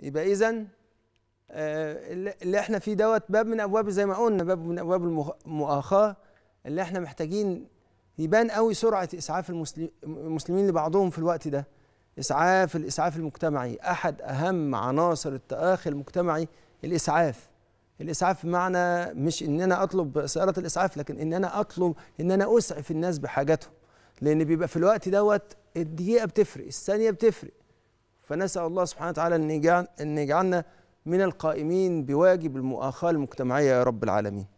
يبقى إذا آه، اللي احنا فيه دوت باب من أبواب زي ما قلنا باب من أبواب المؤاخاة اللي احنا محتاجين يبان قوي سرعة إسعاف المسلمين لبعضهم في الوقت ده إسعاف الإسعاف المجتمعي أحد أهم عناصر التآخي المجتمعي الإسعاف الإسعاف معنى مش إن أنا أطلب سيارة الإسعاف لكن إن أنا أطلب إن أنا أسعف الناس بحاجاتهم لأن بيبقى في الوقت دوت الدقيقة بتفرق الثانية بتفرق فنسأل الله سبحانه وتعالى أن يجعلنا من القائمين بواجب المؤاخاة المجتمعية يا رب العالمين